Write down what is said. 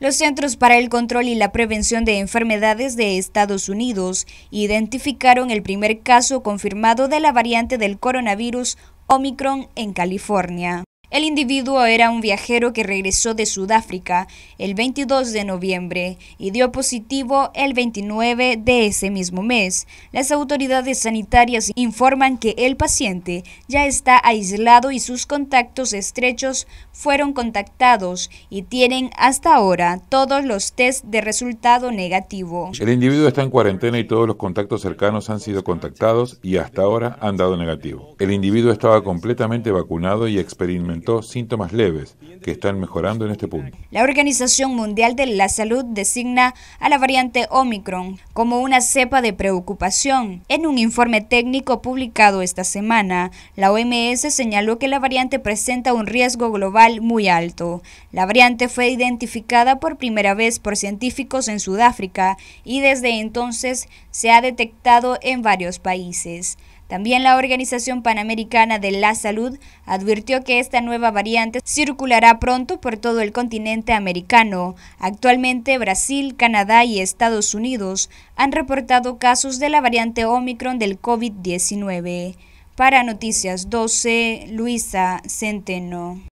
Los Centros para el Control y la Prevención de Enfermedades de Estados Unidos identificaron el primer caso confirmado de la variante del coronavirus Omicron en California. El individuo era un viajero que regresó de Sudáfrica el 22 de noviembre y dio positivo el 29 de ese mismo mes. Las autoridades sanitarias informan que el paciente ya está aislado y sus contactos estrechos fueron contactados y tienen hasta ahora todos los test de resultado negativo. El individuo está en cuarentena y todos los contactos cercanos han sido contactados y hasta ahora han dado negativo. El individuo estaba completamente vacunado y experimentó síntomas leves que están mejorando en este punto. La Organización Mundial de la Salud designa a la variante Omicron como una cepa de preocupación. En un informe técnico publicado esta semana, la OMS señaló que la variante presenta un riesgo global muy alto. La variante fue identificada por primera vez por científicos en Sudáfrica y desde entonces se ha detectado en varios países. También la Organización Panamericana de la Salud advirtió que esta nueva variante circulará pronto por todo el continente americano. Actualmente Brasil, Canadá y Estados Unidos han reportado casos de la variante Omicron del COVID-19. Para Noticias 12, Luisa Centeno.